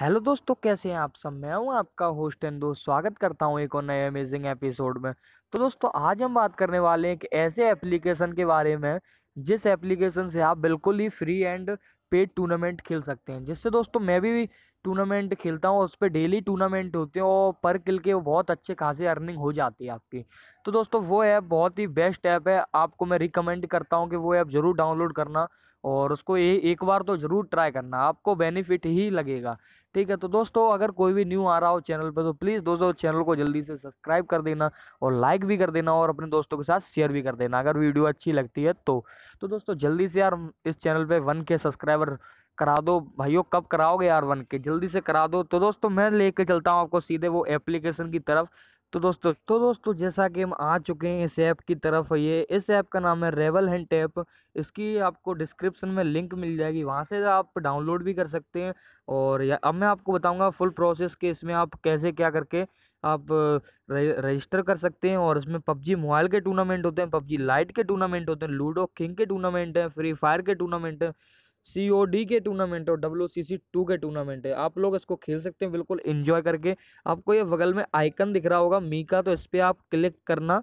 hello दोस्तों कैसे हैं आप सब मैं हूं आपका होस्ट एंड दोस्त स्वागत करता हूं एक और नए अमेजिंग एपिसोड में तो दोस्तों आज हम बात करने वाले हैं एक ऐसे एप्लीकेशन के बारे में जिस एप्लीकेशन से आप बिल्कुल ही फ्री एंड पेड टूर्नामेंट खेल सकते हैं जिससे दोस्तों मैं भी टूर्नामेंट खेलता हूँ उस पर डेली टूर्नामेंट होते हैं और पर किल के बहुत अच्छे खासे अर्निंग हो जाती है आपकी तो दोस्तों वो ऐप बहुत ही बेस्ट ऐप है आपको मैं रिकमेंड करता हूँ कि वो ऐप ज़रूर डाउनलोड करना और उसको ए, एक बार तो ज़रूर ट्राई करना आपको बेनिफिट ही लगेगा ठीक है तो दोस्तों अगर कोई भी न्यू आ रहा हो चैनल पर तो प्लीज़ दोस्तों चैनल को जल्दी से सब्सक्राइब कर देना और लाइक भी कर देना और अपने दोस्तों के साथ शेयर भी कर देना अगर वीडियो अच्छी लगती है तो तो दोस्तों जल्दी से यार इस चैनल पे वन के सब्सक्राइबर करा दो भाइयों कब कराओगे यार वन के जल्दी से करा दो तो दोस्तों मैं लेके चलता हूँ आपको सीधे वो एप्लीकेशन की तरफ तो दोस्तों तो दोस्तों जैसा कि हम आ चुके हैं इस ऐप की तरफ ये इस ऐप का नाम है रेवल हैंड ऐप इसकी आपको डिस्क्रिप्शन में लिंक मिल जाएगी वहाँ से आप डाउनलोड भी कर सकते हैं और या अब मैं आपको बताऊँगा फुल प्रोसेस के इसमें आप कैसे क्या करके आप रजिस्टर कर सकते हैं और इसमें पबजी मोबाइल के टूर्नामेंट होते हैं पबजी लाइट के टूर्नामेंट होते हैं लूडो किंग के टूर्नामेंट हैं फ्री फायर के टूर्नामेंट हैं सी के टूर्नामेंट और डब्ल्यू सी सी टू के टूर्नामेंट है आप लोग इसको खेल सकते हैं बिल्कुल एंजॉय करके आपको ये बगल में आइकन दिख रहा होगा मी का तो इस पर आप क्लिक करना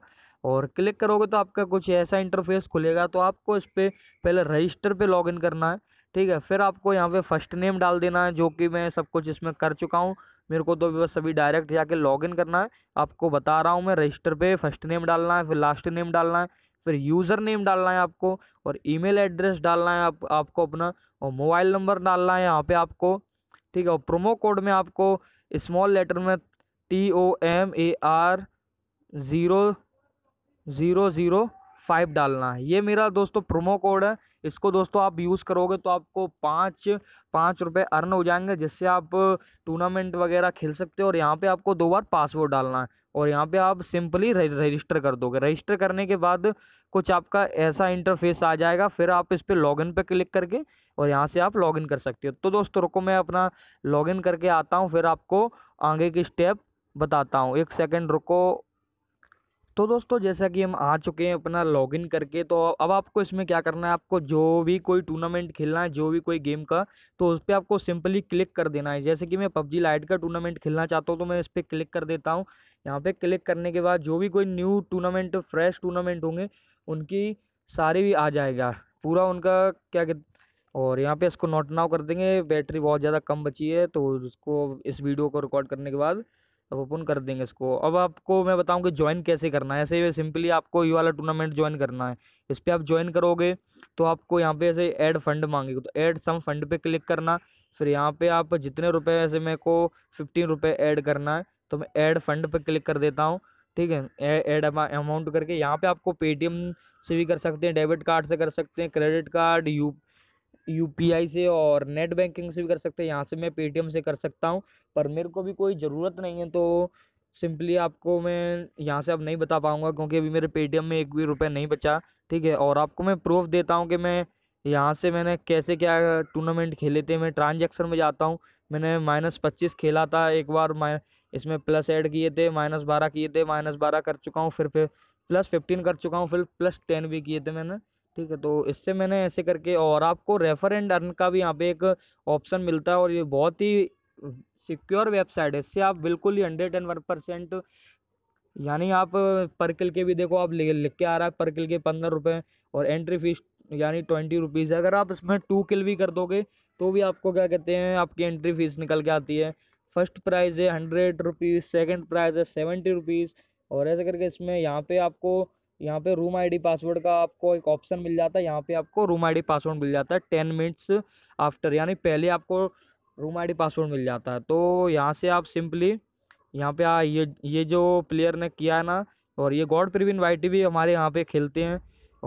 और क्लिक करोगे तो आपका कुछ ऐसा इंटरफेस खुलेगा तो आपको इस पर पहले रजिस्टर पे इन करना है ठीक है फिर आपको यहाँ पे फर्स्ट नेम डाल देना है जो कि मैं सब कुछ इसमें कर चुका हूँ मेरे को तो बस अभी डायरेक्ट जाके लॉगिन करना है आपको बता रहा हूँ मैं रजिस्टर पे फर्स्ट नेम डालना है फिर लास्ट नेम डालना है फिर यूज़र नेम डालना है आपको और ईमेल एड्रेस डालना है आप, आपको अपना और मोबाइल नंबर डालना है यहाँ पे आपको ठीक है और प्रोमो कोड में आपको स्मॉल लेटर में T O M A R zero zero zero five डालना है ये मेरा दोस्तों प्रोमो कोड है इसको दोस्तों आप यूज़ करोगे तो आपको पाँच पाँच रुपये अर्न हो जाएंगे जिससे आप टूर्नामेंट वगैरह खेल सकते हो और यहाँ पे आपको दो बार पासवर्ड डालना है और यहाँ पे आप सिंपली रजिस्टर कर दोगे रजिस्टर करने के बाद कुछ आपका ऐसा इंटरफेस आ जाएगा फिर आप इस पर लॉगिन पे क्लिक करके और यहाँ से आप लॉगिन कर सकते हो तो दोस्तों रुको मैं अपना लॉगिन करके आता हूँ फिर आपको आगे की स्टेप बताता हूँ एक सेकेंड रुको तो दोस्तों जैसा कि हम आ चुके हैं अपना लॉगिन करके तो अब आपको इसमें क्या करना है आपको जो भी कोई टूर्नामेंट खेलना है जो भी कोई गेम का तो उस पर आपको सिंपली क्लिक कर देना है जैसे कि मैं पबजी लाइट का टूर्नामेंट खेलना चाहता हूँ तो मैं इस पर क्लिक कर देता हूँ यहाँ पे क्लिक करने के बाद जो भी कोई न्यू टूर्नामेंट फ्रेश टूर्नामेंट होंगे उनकी सारी भी आ जाएगा पूरा उनका क्या और यहाँ पे इसको नोट नाउ कर देंगे बैटरी बहुत ज़्यादा कम बची है तो उसको इस वीडियो को रिकॉर्ड करने के बाद अब ओपन कर देंगे इसको अब आपको मैं बताऊँ कि ज्वाइन कैसे करना है ऐसे सिंपली आपको ये वाला टूर्नामेंट ज्वाइन करना है इस पर आप ज्वाइन करोगे तो आपको यहाँ पे ऐसे ऐड फंड मांगेगा तो ऐड सम फंड पे क्लिक करना फिर यहाँ पे आप जितने रुपए ऐसे मेरे को फिफ्टीन रुपये ऐड करना है तो मैं ऐड फंड पर क्लिक कर देता हूँ ठीक है ऐड अमाउंट करके यहाँ पे आपको पेटीएम से भी कर सकते हैं डेबिट कार्ड से कर सकते हैं क्रेडिट कार्ड यू यू से और नेट बैंकिंग से भी कर सकते हैं यहाँ से मैं पेटीएम से कर सकता हूँ पर मेरे को भी कोई ज़रूरत नहीं है तो सिंपली आपको मैं यहाँ से अब नहीं बता पाऊँगा क्योंकि अभी मेरे पेटीएम में एक भी रुपये नहीं बचा ठीक है और आपको मैं प्रूफ देता हूँ कि मैं यहाँ से मैंने कैसे क्या टूर्नामेंट खेले थे मैं ट्रांजेक्शन में जाता हूँ मैंने माइनस पच्चीस खेला था एक बार इसमें प्लस ऐड किए थे माइनस बारह किए थे माइनस बारह कर चुका हूँ फिर फिर प्लस फिफ्टीन कर चुका हूँ फिर प्लस टेन भी किए थे मैंने ठीक है तो इससे मैंने ऐसे करके और आपको रेफर एंड अर्न का भी यहाँ पे एक ऑप्शन मिलता है और ये बहुत ही सिक्योर वेबसाइट है इससे आप बिल्कुल ही हंड्रेड एंड वन परसेंट यानी आप पर किल के भी देखो आप लिख के आ रहा है पर किल के पंद्रह रुपये और एंट्री फीस यानी ट्वेंटी रुपीज़ अगर आप इसमें टू किल भी कर दोगे तो भी आपको क्या कहते हैं आपकी एंट्री फीस निकल के आती है फर्स्ट प्राइज़ है हंड्रेड रुपीज़ सेकेंड प्राइज़ है सेवेंटी रुपीज़ और ऐसे करके इसमें यहाँ पे आपको यहाँ पे रूम आईडी पासवर्ड का आपको एक ऑप्शन मिल जाता है यहाँ पे आपको रूम आईडी पासवर्ड मिल जाता है टेन मिनट्स आफ्टर यानी पहले आपको रूम आईडी पासवर्ड मिल जाता है तो यहाँ से आप सिंपली यहाँ पे आ, ये ये जो प्लेयर ने किया है ना और ये गॉड प्रिविन वाइटी भी हमारे यहाँ पे खेलते हैं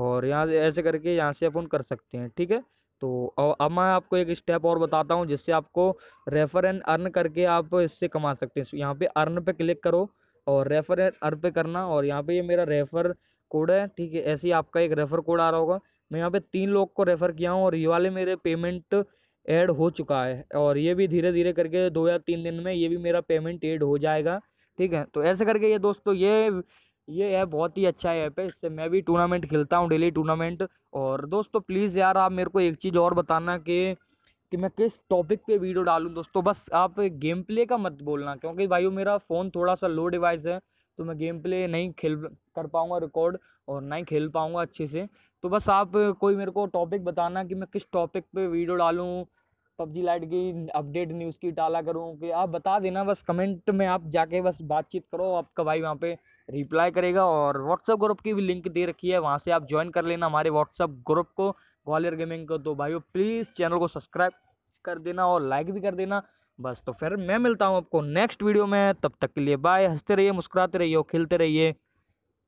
और यहाँ ऐसे करके यहाँ से अपन कर सकते हैं ठीक है तो और अब मैं आपको एक स्टेप और बताता हूँ जिससे आपको रेफर एंड अर्न करके आप इससे कमा सकते हैं यहाँ पे अर्न पे क्लिक करो और रेफर एंड अर्न पे करना और यहाँ पे ये मेरा रेफर कोड है ठीक है ऐसे ही आपका एक रेफर कोड आ रहा होगा मैं यहाँ पे तीन लोग को रेफर किया हूँ और ये वाले मेरे पेमेंट ऐड हो चुका है और ये भी धीरे धीरे करके दो या तीन दिन में ये भी मेरा पेमेंट एड हो जाएगा ठीक है तो ऐसे करके ये दोस्तों ये ये ऐप बहुत ही अच्छा ऐप है इससे मैं भी टूर्नामेंट खेलता हूँ डेली टूर्नामेंट और दोस्तों प्लीज़ यार आप मेरे को एक चीज़ और बताना कि कि मैं किस टॉपिक पे वीडियो डालूँ दोस्तों बस आप गेम प्ले का मत बोलना क्योंकि भाई मेरा फ़ोन थोड़ा सा लो डिवाइस है तो मैं गेम प्ले नहीं खेल कर पाऊँगा रिकॉर्ड और ना ही खेल पाऊँगा अच्छे से तो बस आप कोई मेरे को टॉपिक बताना कि मैं किस टॉपिक पे वीडियो डालूँ पबजी लाइट की अपडेट न्यूज़ की डाला करूँ कि आप बता देना बस कमेंट में आप जाके बस बातचीत करो आपका भाई वहाँ पर रिप्लाई करेगा और व्हाट्सअप ग्रुप की भी लिंक दे रखी है वहाँ से आप ज्वाइन कर लेना हमारे व्हाट्सअप ग्रुप को ग्वालियर गेमिंग को तो भाइयों प्लीज़ चैनल को सब्सक्राइब कर देना और लाइक भी कर देना बस तो फिर मैं मिलता हूँ आपको नेक्स्ट वीडियो में तब तक के लिए बाय हंसते रहिए मुस्कुराते रहिए खेलते रहिए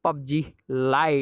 पबजी लाइट